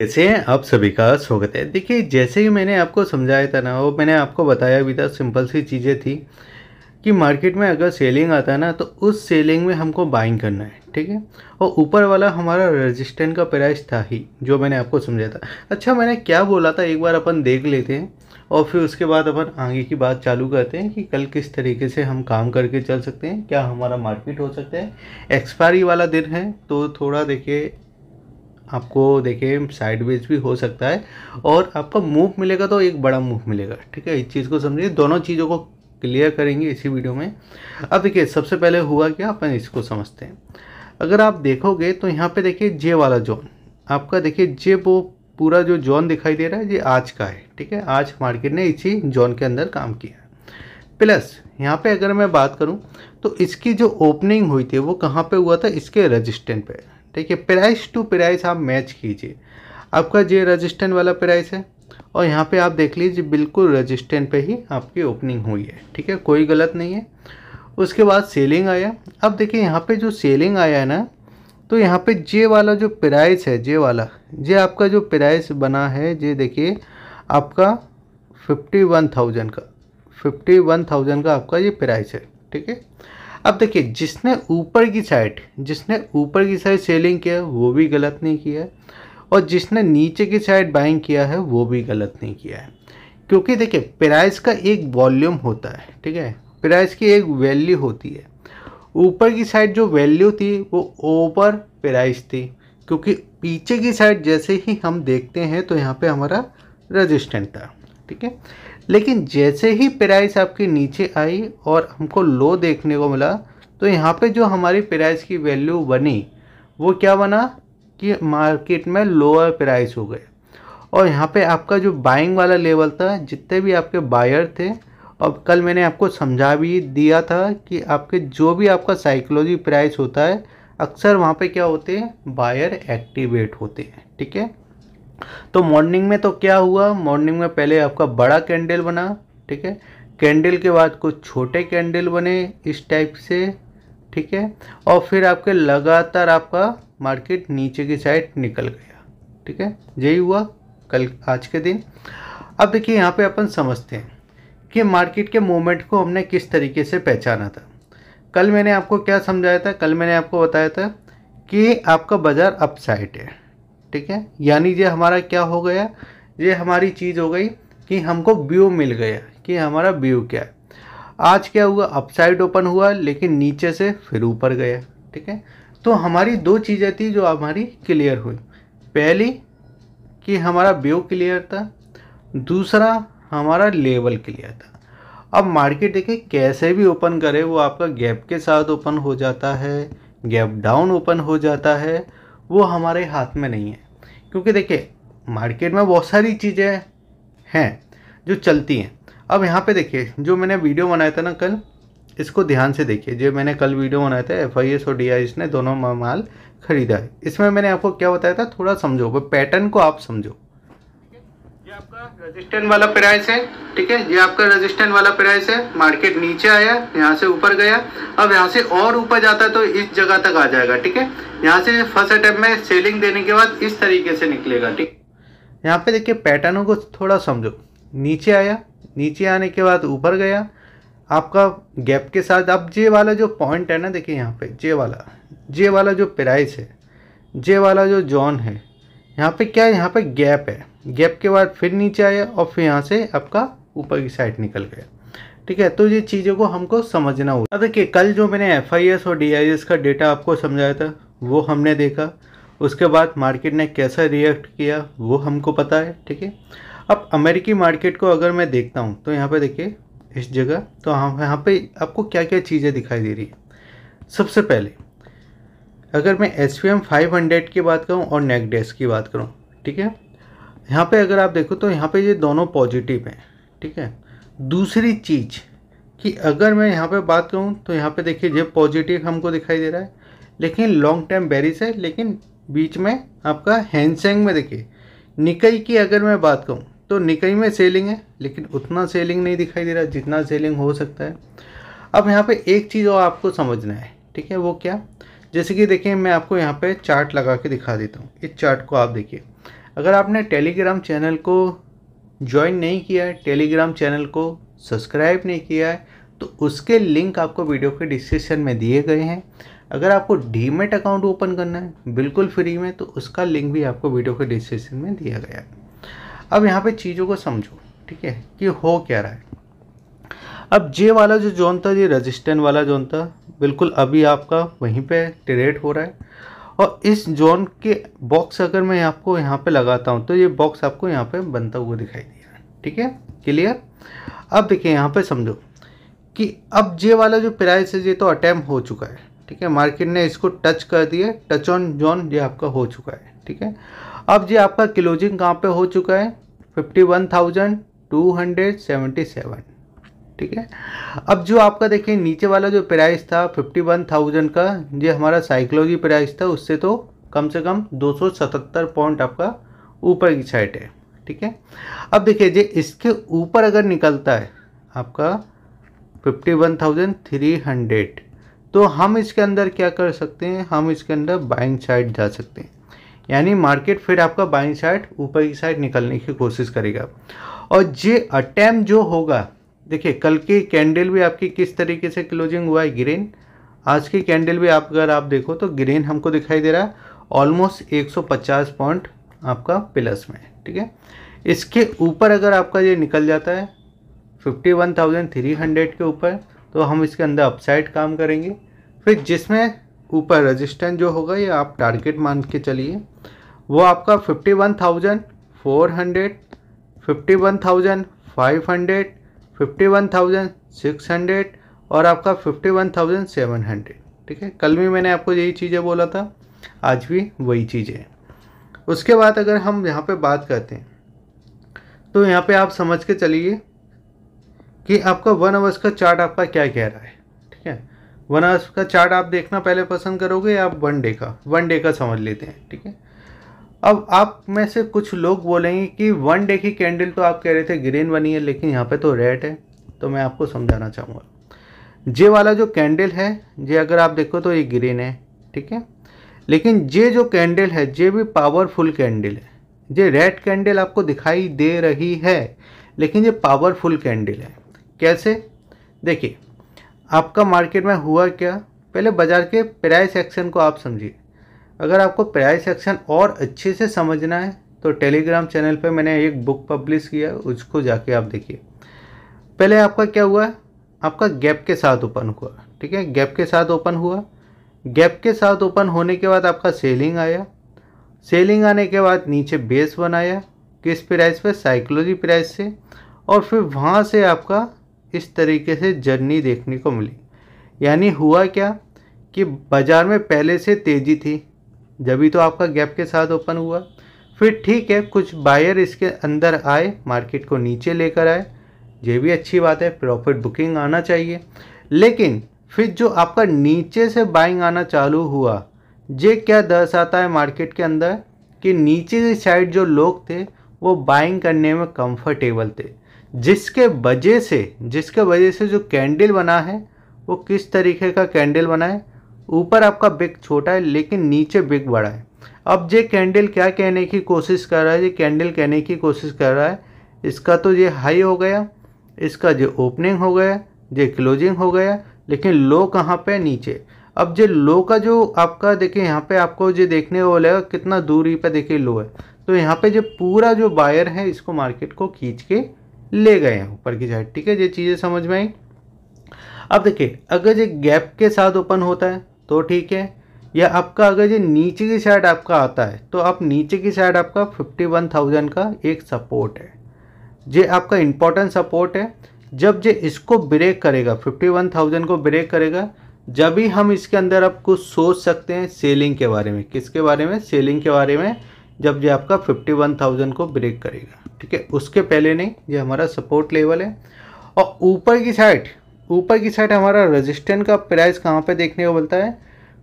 कैसे आप सभी का स्वागत है देखिए जैसे ही मैंने आपको समझाया था ना वो मैंने आपको बताया भी था सिंपल सी चीज़ें थी कि मार्केट में अगर सेलिंग आता है ना तो उस सेलिंग में हमको बाइंग करना है ठीक है और ऊपर वाला हमारा रेजिस्टेंट का प्राइस था ही जो मैंने आपको समझाया था अच्छा मैंने क्या बोला था एक बार अपन देख लेते हैं और फिर उसके बाद अपन आगे की बात चालू करते हैं कि कल किस तरीके से हम काम करके चल सकते हैं क्या हमारा मार्केट हो सकता है एक्सपायरी वाला दिन है तो थोड़ा देखिए आपको देखिए साइडवेज भी हो सकता है और आपका मूव मिलेगा तो एक बड़ा मूव मिलेगा ठीक है इस चीज़ को समझिए दोनों चीज़ों को क्लियर करेंगे इसी वीडियो में अब देखिए सबसे पहले हुआ क्या अपन इसको समझते हैं अगर आप देखोगे तो यहाँ पे देखिए जे वाला जोन आपका देखिए जे वो पूरा जो जोन दिखाई दे रहा है ये आज का है ठीक है आज मार्केट ने इसी जोन के अंदर काम किया प्लस यहाँ पे अगर मैं बात करूँ तो इसकी जो ओपनिंग हुई थी वो कहाँ पे हुआ था इसके रजिस्टेंट पे ठीक है प्राइस टू प्राइस आप मैच कीजिए आपका जे रजिस्टेंट वाला प्राइस है और यहाँ पर आप देख लीजिए बिल्कुल रजिस्टेंट पे ही आपकी ओपनिंग हुई है ठीक है कोई गलत नहीं है उसके बाद सेलिंग आया अब देखिए यहाँ पे जो सेलिंग आया है ना तो यहाँ पे जे वाला जो प्राइस है जे वाला जे आपका जो प्राइस बना है जे देखिए आपका फिफ्टी वन थाउजेंड का फिफ्टी वन थाउजेंड का आपका ये प्राइस है ठीक है अब देखिए जिसने ऊपर की साइड जिसने ऊपर की साइड सेलिंग किया वो भी गलत नहीं किया है और जिसने नीचे की साइड बाइंग किया है वो भी गलत नहीं किया है क्योंकि देखिए प्राइस का एक वॉल्यूम होता है ठीक है प्राइस की एक वैल्यू होती है ऊपर की साइड जो वैल्यू थी वो ओवर प्राइस थी क्योंकि पीछे की साइड जैसे ही हम देखते हैं तो यहाँ पे हमारा रजिस्टेंट था ठीक है लेकिन जैसे ही प्राइस आपकी नीचे आई और हमको लो देखने को मिला तो यहाँ पे जो हमारी प्राइस की वैल्यू बनी वो क्या बना कि मार्केट में लोअर प्राइस हो गए और यहाँ पे आपका जो बाइंग वाला लेवल था जितने भी आपके बायर थे और कल मैंने आपको समझा भी दिया था कि आपके जो भी आपका साइकोलॉजी प्राइस होता है अक्सर वहाँ पे क्या होते हैं बायर एक्टिवेट होते हैं ठीक है तो मॉर्निंग में तो क्या हुआ मॉर्निंग में पहले आपका बड़ा कैंडल बना ठीक है कैंडल के बाद कुछ छोटे कैंडल बने इस टाइप से ठीक है और फिर आपके लगातार आपका मार्केट नीचे की साइड निकल गया ठीक है यही हुआ कल आज के दिन अब देखिए यहाँ पे अपन समझते हैं कि मार्केट के मोमेंट को हमने किस तरीके से पहचाना था कल मैंने आपको क्या समझाया था कल मैंने आपको बताया था कि आपका बाज़ार अपसाइड है ठीक है यानी ये हमारा क्या हो गया ये हमारी चीज़ हो गई कि हमको व्यू मिल गया कि हमारा व्यू क्या है आज क्या हुआ अपसाइड ओपन हुआ लेकिन नीचे से फिर ऊपर गया ठीक है तो हमारी दो चीज़ें थी जो हमारी क्लियर हुई पहली कि हमारा व्यू क्लियर था दूसरा हमारा लेवल क्लियर था अब मार्केट देखें कैसे भी ओपन करे वो आपका गैप के साथ ओपन हो जाता है गैप डाउन ओपन हो जाता है वो हमारे हाथ में नहीं है क्योंकि देखिए मार्केट में बहुत सारी चीज़ें हैं जो चलती हैं अब यहाँ पे देखिए जो मैंने वीडियो बनाया था ना कल इसको ध्यान से देखिए जो मैंने कल वीडियो बनाया था एफ आई एस और डी आई एस ने दोनों माल खरीदा है इसमें मैंने आपको क्या बताया था थोड़ा समझो पैटर्न को आप समझो आपका रेजिस्टेंट वाला प्राइस है ठीक है ये आपका रेजिस्टेंट वाला प्राइस है मार्केट नीचे आया यहाँ से ऊपर गया अब यहाँ से और ऊपर जाता है तो इस जगह तक आ जाएगा ठीक है यहाँ से फर्स्ट अटेम्प में सेलिंग देने के बाद इस तरीके से निकलेगा ठीक यहाँ पे देखिए पैटर्नों को थोड़ा समझो नीचे आया नीचे आने के बाद ऊपर गया आपका गैप के साथ अब जे वाला जो पॉइंट है ना देखिए यहाँ पे जे वाला जे वाला जो प्राइस है जे वाला जो जॉन है यहाँ पे क्या है यहाँ पे गैप है गैप के बाद फिर नीचे आया और फिर यहाँ से आपका ऊपर की साइड निकल गया ठीक है तो ये चीज़ों को हमको समझना होगा देखिए कल जो मैंने एफ और डी का डेटा आपको समझाया था वो हमने देखा उसके बाद मार्केट ने कैसा रिएक्ट किया वो हमको पता है ठीक है अब अमेरिकी मार्केट को अगर मैं देखता हूँ तो यहाँ पे देखिए इस जगह तो हम हाँ, यहाँ पे आपको क्या क्या चीज़ें दिखाई दे रही है सबसे पहले अगर मैं S P M five hundred की बात करूँ और नेक डेस्क की बात करूँ ठीक है यहाँ पे अगर आप देखो तो यहाँ पे ये दोनों पॉजिटिव हैं ठीक है दूसरी चीज़ कि अगर मैं यहाँ पे बात करूँ तो यहाँ पे देखिए ये पॉजिटिव हमको दिखाई दे रहा है लेकिन लॉन्ग टर्म बेरिस है लेकिन बीच में आपका हैंडसेंग में देखिए निकई की अगर मैं बात करूँ तो निकई में सेलिंग है लेकिन उतना सेलिंग नहीं दिखाई दे रहा जितना सेलिंग हो सकता है अब यहाँ पर एक चीज़ और आपको समझना है ठीक है वो क्या जैसे कि देखिए मैं आपको यहाँ पे चार्ट लगा के दिखा देता हूँ इस चार्ट को आप देखिए अगर आपने टेलीग्राम चैनल को ज्वाइन नहीं किया है टेलीग्राम चैनल को सब्सक्राइब नहीं किया है तो उसके लिंक आपको वीडियो के डिस्क्रिप्शन में दिए गए हैं अगर आपको डीमेट अकाउंट ओपन करना है बिल्कुल फ्री में तो उसका लिंक भी आपको वीडियो के डिस्क्रिप्शन में दिया गया है अब यहाँ पर चीज़ों को समझो ठीक है कि हो क्या रहा है अब जे वाला जो जोन था ये रजिस्टेंट वाला जोन था बिल्कुल अभी आपका वहीं पे ट्रेड हो रहा है और इस जोन के बॉक्स अगर मैं आपको यहाँ पे लगाता हूँ तो ये बॉक्स आपको यहाँ पे बनता हुआ दिखाई दिया ठीक है क्लियर अब देखिए यहाँ पे समझो कि अब जे वाला जो प्राइस है ये तो अटैम्प हो चुका है ठीक है मार्केट ने इसको टच कर दिया टच ऑन जोन ये आपका हो चुका है ठीक है अब ये आपका क्लोजिंग कहाँ पर हो चुका है fifty one thousand two hundred seventy seven ठीक है अब जो आपका देखिए नीचे वाला जो प्राइस था फिफ्टी वन थाउजेंड का ये हमारा साइकोलॉजी प्राइस था उससे तो कम से कम दो सौ सतहत्तर पॉइंट आपका ऊपर की साइड है ठीक है अब देखिए जे इसके ऊपर अगर निकलता है आपका fifty one thousand three hundred तो हम इसके अंदर क्या कर सकते हैं हम इसके अंदर बाइंग साइड जा सकते हैं यानी मार्केट फिर आपका बाइंग साइड ऊपर की साइड निकलने की कोशिश करेगा और ये अटैम्प जो होगा देखिए कल की कैंडल भी आपकी किस तरीके से क्लोजिंग हुआ है ग्रीन आज की कैंडल भी आप अगर आप देखो तो ग्रीन हमको दिखाई दे रहा है ऑलमोस्ट 150 पॉइंट आपका प्लस में ठीक है इसके ऊपर अगर आपका ये निकल जाता है 51,300 के ऊपर तो हम इसके अंदर अपसाइड काम करेंगे फिर जिसमें ऊपर रजिस्टेंस जो होगा ये आप टारगेट मान के चलिए वो आपका fifty one thousand fifty one thousand six hundred और आपका fifty one thousand seven hundred ठीक है कल भी मैंने आपको यही चीज़ें बोला था आज भी वही चीज़ें हैं उसके बाद अगर हम यहाँ पे बात करते हैं तो यहाँ पे आप समझ के चलिए कि आपका वन आवर्स का चार्ट आपका क्या कह रहा है ठीक है वन आवर्स का चार्ट आप देखना पहले पसंद करोगे या आप वन डे का वन डे का समझ लेते हैं ठीक है अब आप में से कुछ लोग बोलेंगे कि वन डे की कैंडल तो आप कह रहे थे ग्रीन बनी है लेकिन यहाँ पे तो रेड है तो मैं आपको समझाना चाहूँगा जे वाला जो कैंडल है जे अगर आप देखो तो ये ग्रीन है ठीक है लेकिन जे जो कैंडल है जे भी पावरफुल कैंडल है जे रेड कैंडल आपको दिखाई दे रही है लेकिन ये पावरफुल कैंडल है कैसे देखिए आपका मार्केट में हुआ क्या पहले बाज़ार के प्राइस एक्शन को आप समझिए अगर आपको प्राइस एक्शन और अच्छे से समझना है तो टेलीग्राम चैनल पे मैंने एक बुक पब्लिश किया उसको जाके आप देखिए पहले आपका क्या हुआ आपका गैप के साथ ओपन हुआ ठीक है गैप के साथ ओपन हुआ गैप के साथ ओपन होने के बाद आपका सेलिंग आया सेलिंग आने के बाद नीचे बेस बनाया किस प्राइस पर साइकोलॉजी प्राइस से और फिर वहाँ से आपका इस तरीके से जर्नी देखने को मिली यानी हुआ क्या कि बाज़ार में पहले से तेज़ी थी जब ही तो आपका गैप के साथ ओपन हुआ फिर ठीक है कुछ बायर इसके अंदर आए मार्केट को नीचे लेकर आए ये भी अच्छी बात है प्रॉफिट बुकिंग आना चाहिए लेकिन फिर जो आपका नीचे से बाइंग आना चालू हुआ ये क्या दर्शाता है मार्केट के अंदर कि नीचे की साइड जो लोग थे वो बाइंग करने में कंफर्टेबल थे जिसके वजह से जिसके वजह से जो कैंडल बना है वो किस तरीके का कैंडल बना है ऊपर आपका बिग छोटा है लेकिन नीचे बिग बड़ा है अब जे कैंडल क्या कहने की कोशिश कर रहा है ये कैंडल कहने की कोशिश कर रहा है इसका तो ये हाई हो गया इसका जो ओपनिंग हो गया ये क्लोजिंग हो गया लेकिन लो कहाँ पे नीचे अब जो लो का जो आपका देखिए यहाँ पे आपको जो देखने को लगेगा कितना दूरी पे देखिए लो है तो यहाँ पे जो पूरा जो बायर है इसको मार्केट को खींच के ले गए हैं ऊपर की साइड ठीक है ये चीज़ें समझ में आई अब देखिए अगर ये गैप के साथ ओपन होता है तो ठीक है या आपका अगर ये नीचे की साइड आपका आता है तो आप नीचे की साइड आपका फिफ्टी वन थाउजेंड का एक सपोर्ट है ये आपका इम्पोर्टेंट सपोर्ट है जब ये इसको ब्रेक करेगा फिफ्टी वन थाउजेंड को ब्रेक करेगा जब भी हम इसके अंदर आप कुछ सोच सकते हैं सेलिंग के बारे में किसके बारे में सेलिंग के बारे में जब ये आपका फिफ्टी वन थाउजेंड को ब्रेक करेगा ठीक है उसके पहले नहीं ये हमारा सपोर्ट लेवल है और ऊपर की साइड ऊपर की साइड हमारा रजिस्टेंट का प्राइस कहाँ पे देखने को मिलता है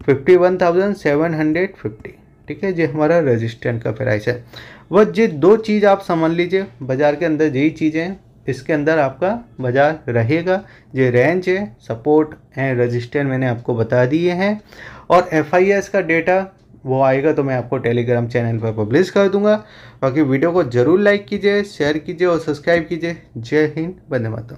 fifty one thousand seven hundred fifty ठीक है ये हमारा रजिस्टेंट का प्राइस है वह ये दो चीज़ आप समझ लीजिए बाज़ार के अंदर यही चीज़ें हैं इसके अंदर आपका बाजार रहेगा ये रेंज है सपोर्ट एंड रजिस्टेंट मैंने आपको बता दिए हैं और एफ का डेटा वो आएगा तो मैं आपको टेलीग्राम चैनल पर पब्लिश कर दूंगा बाकी वीडियो को ज़रूर लाइक कीजिए शेयर कीजिए और सब्सक्राइब कीजिए जय हिंद बंदे मातरम